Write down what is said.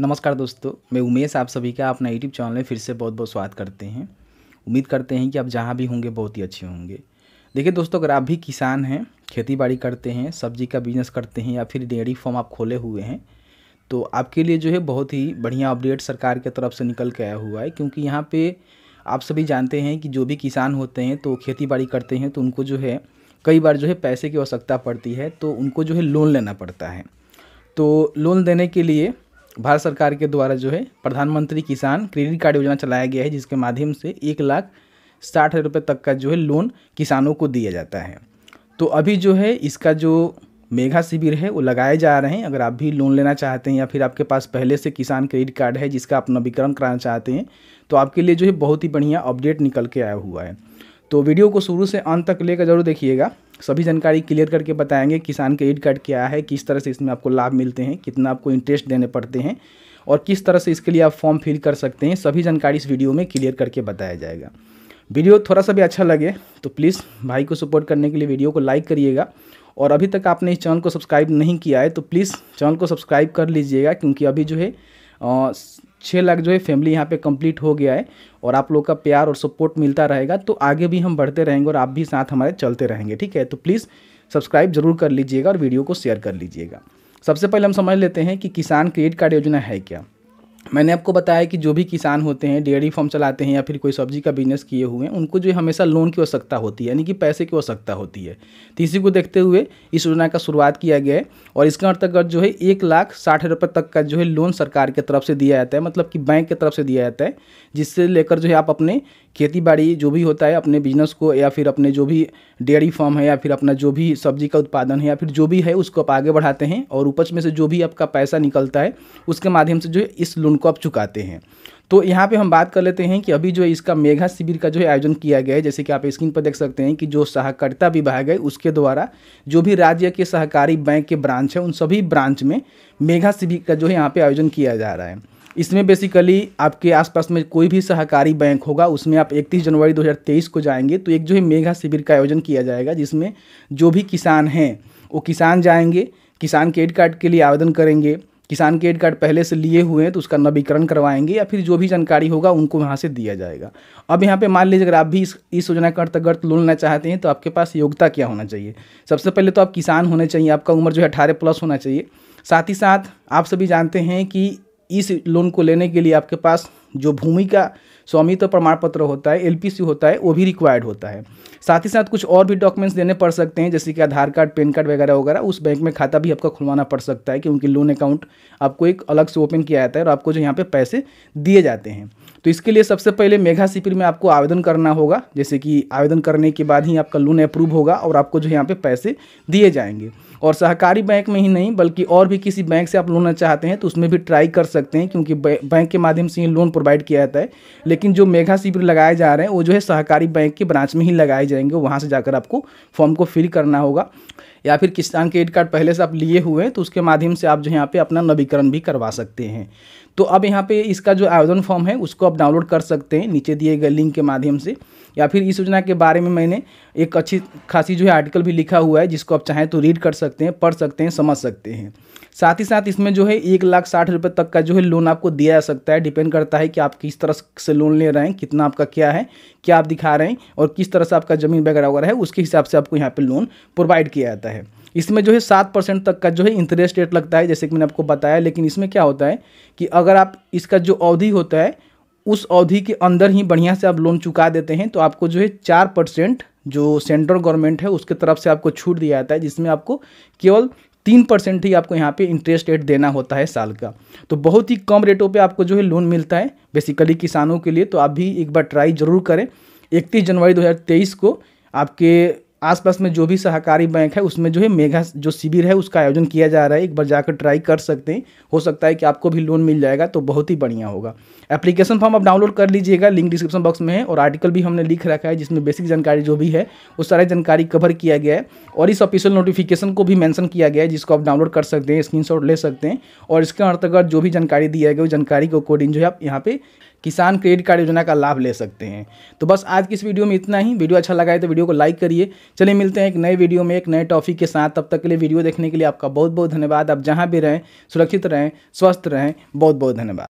नमस्कार दोस्तों मैं उमेश आप सभी का अपना यूट्यूब चैनल में फिर से बहुत बहुत स्वागत करते हैं उम्मीद करते हैं कि आप जहाँ भी होंगे बहुत ही अच्छे होंगे देखिए दोस्तों अगर आप भी किसान हैं खेती बाड़ी करते हैं सब्जी का बिजनेस करते हैं या फिर डेयरी फॉर्म आप खोले हुए हैं तो आपके लिए जो है बहुत ही बढ़िया अपडेट सरकार की तरफ से निकल के आया हुआ है क्योंकि यहाँ पर आप सभी जानते हैं कि जो भी किसान होते हैं तो खेती बाड़ी करते हैं तो उनको जो है कई बार जो है पैसे की आवश्यकता पड़ती है तो उनको जो है लोन लेना पड़ता है तो लोन देने के लिए भारत सरकार के द्वारा जो है प्रधानमंत्री किसान क्रेडिट कार्ड योजना चलाया गया है जिसके माध्यम से एक लाख साठ हज़ार रुपये तक का जो है लोन किसानों को दिया जाता है तो अभी जो है इसका जो मेघा शिविर है वो लगाए जा रहे हैं अगर आप भी लोन लेना चाहते हैं या फिर आपके पास पहले से किसान क्रेडिट कार्ड है जिसका आप नवीकरण कराना चाहते हैं तो आपके लिए जो है बहुत ही बढ़िया अपडेट निकल के आया हुआ है तो वीडियो को शुरू से अंत तक लेकर जरूर देखिएगा सभी जानकारी क्लियर करके बताएंगे किसान क्रेडिट कार्ड क्या है किस तरह से इसमें आपको लाभ मिलते हैं कितना आपको इंटरेस्ट देने पड़ते हैं और किस तरह से इसके लिए आप फॉर्म फिल कर सकते हैं सभी जानकारी इस वीडियो में क्लियर करके बताया जाएगा वीडियो थोड़ा सा भी अच्छा लगे तो प्लीज़ भाई को सपोर्ट करने के लिए वीडियो को लाइक करिएगा और अभी तक आपने इस चैनल को सब्सक्राइब नहीं किया है तो प्लीज़ चैनल को सब्सक्राइब कर लीजिएगा क्योंकि अभी जो है छः लाख जो है फैमिली यहाँ पे कंप्लीट हो गया है और आप लोग का प्यार और सपोर्ट मिलता रहेगा तो आगे भी हम बढ़ते रहेंगे और आप भी साथ हमारे चलते रहेंगे ठीक है तो प्लीज़ सब्सक्राइब जरूर कर लीजिएगा और वीडियो को शेयर कर लीजिएगा सबसे पहले हम समझ लेते हैं कि किसान क्रेडिट कार्ड योजना है क्या मैंने आपको बताया कि जो भी किसान होते हैं डेयरी फार्म चलाते हैं या फिर कोई सब्जी का बिजनेस किए हुए हैं उनको जो हमेशा लोन की आवश्यकता होती है यानी कि पैसे की आवश्यकता होती है तो इसी को देखते हुए इस योजना का शुरुआत किया गया है और इसका अंतर्गत जो है एक लाख साठ रुपये तक का जो है लोन सरकार की तरफ से दिया जाता है मतलब कि बैंक की तरफ से दिया जाता है जिससे लेकर जो है आप अपने खेती बाड़ी जो भी होता है अपने बिजनेस को या फिर अपने जो भी डेयरी फार्म है या फिर अपना जो भी सब्जी का उत्पादन है या फिर जो भी है उसको आप आगे बढ़ाते हैं और उपज में से जो भी आपका पैसा निकलता है उसके माध्यम से जो है इस लोन उनको अब चुकाते हैं तो यहाँ पे हम बात कर लेते हैं कि अभी जो है इसका मेघा शिविर का जो है आयोजन किया गया है जैसे कि आप स्क्रीन पर देख सकते हैं कि जो सहकारिता विभाग है उसके द्वारा जो भी राज्य के सहकारी बैंक के ब्रांच है उन सभी ब्रांच में मेघा शिविर का जो है यहाँ पे आयोजन किया जा रहा है इसमें बेसिकली आपके आसपास में कोई भी सहकारी बैंक होगा उसमें आप 31 जनवरी 2023 को जाएंगे तो एक जो है मेघा शिविर का आयोजन किया जाएगा जिसमें जो भी किसान हैं वो किसान जाएंगे किसान क्रेडिट कार्ड के लिए आवेदन करेंगे किसान क्रेडिट कार्ड पहले से लिए हुए हैं तो उसका नवीकरण करवाएंगे या फिर जो भी जानकारी होगा उनको वहाँ से दिया जाएगा अब यहाँ पे मान लीजिए अगर आप भी इस इस योजना के अंतर्गत लोन लेना चाहते हैं तो आपके पास योग्यता क्या होना चाहिए सबसे पहले तो आप किसान होने चाहिए आपका उम्र जो है अठारह प्लस होना चाहिए साथ ही साथ आप सभी जानते हैं कि इस लोन को लेने के लिए आपके पास जो भूमि का स्वामित्व तो प्रमाण पत्र होता है एल होता है वो भी रिक्वायर्ड होता है साथ ही साथ कुछ और भी डॉक्यूमेंट्स देने पड़ सकते हैं जैसे कि आधार कार्ड पेन कार्ड वगैरह वगैरह उस बैंक में खाता भी आपका खुलवाना पड़ सकता है क्योंकि लोन अकाउंट आपको एक अलग से ओपन किया जाता है और आपको जो यहाँ पर पैसे दिए जाते हैं तो इसके लिए सबसे पहले मेघा सिपिर में आपको आवेदन करना होगा जैसे कि आवेदन करने के बाद ही आपका लोन अप्रूव होगा और आपको जो यहाँ पे पैसे दिए जाएंगे और सहकारी बैंक में ही नहीं बल्कि और भी किसी बैंक से आप लोन चाहते हैं तो उसमें भी ट्राई कर सकते हैं क्योंकि बैंक के माध्यम से ही लोन प्रोवाइड किया जाता है लेकिन जो मेघा शिविर लगाए जा रहे हैं वो जो है सहकारी बैंक के ब्रांच में ही लगाए जाएंगे वहाँ से जाकर आपको फॉर्म को फिल करना होगा या फिर किसान क्रेडिट कार्ड पहले से आप लिए हुए हैं तो उसके माध्यम से आप जो यहाँ पे अपना नवीकरण भी करवा सकते हैं तो अब यहाँ पे इसका जो आवेदन फॉर्म है उसको आप डाउनलोड कर सकते हैं नीचे दिए गए लिंक के माध्यम से या फिर इस योजना के बारे में मैंने एक अच्छी खासी जो है आर्टिकल भी लिखा हुआ है जिसको आप चाहें तो रीड कर सकते सकते हैं पढ़ सकते हैं समझ सकते हैं साथ ही साथ इसमें जो है एक लाख साठ रुपये तक का जो है लोन आपको दिया जा सकता है डिपेंड करता है कि आप किस तरह से लोन ले रहे हैं कितना आपका क्या है क्या आप दिखा रहे हैं और किस तरह से आपका ज़मीन वगैरह वगैरह है उसके हिसाब से आपको यहाँ पर लोन प्रोवाइड किया जाता है इसमें जो है सात परसेंट तक का जो है इंटरेस्ट रेट लगता है जैसे कि मैंने आपको बताया लेकिन इसमें क्या होता है कि अगर आप इसका जो अवधि होता है उस अवधि के अंदर ही बढ़िया से आप लोन चुका देते हैं तो आपको जो है चार परसेंट जो सेंट्रल गवर्नमेंट है उसके तरफ से आपको छूट दिया जाता है जिसमें आपको केवल तीन परसेंट ही आपको यहाँ पे इंटरेस्ट रेट देना होता है साल का तो बहुत ही कम रेटों पे आपको जो है लोन मिलता है बेसिकली किसानों के लिए तो आप भी एक बार ट्राई ज़रूर करें इकतीस जनवरी 2023 को आपके आसपास में जो भी सहकारी बैंक है उसमें जो है मेघा जो शिविर है उसका आयोजन किया जा रहा है एक बार जाकर ट्राई कर सकते हैं हो सकता है कि आपको भी लोन मिल जाएगा तो बहुत ही बढ़िया होगा एप्लीकेशन फॉर्म आप डाउनलोड कर लीजिएगा लिंक डिस्क्रिप्शन बॉक्स में है और आर्टिकल भी हमने लिख रखा है जिसमें बेसिक जानकारी जो भी है वो सारी जानकारी कवर किया गया है और इस ऑफिशियल नोटिफिकेशन को भी मैंशन किया गया है जिसको आप डाउनलोड कर सकते हैं स्क्रीन ले सकते हैं और इसके अंतर्गत जो भी जानकारी दी गया वो जानकारी को अकॉर्डिंग जो है आप यहाँ पे किसान क्रेडिट कार्ड योजना का लाभ ले सकते हैं तो बस आज की इस वीडियो में इतना ही वीडियो अच्छा लगा है तो वीडियो को लाइक करिए चलिए मिलते हैं एक नए वीडियो में एक नए टॉपिक के साथ तब तक के लिए वीडियो देखने के लिए आपका बहुत बहुत धन्यवाद आप जहाँ भी रहें सुरक्षित रहें स्वस्थ रहें बहुत बहुत धन्यवाद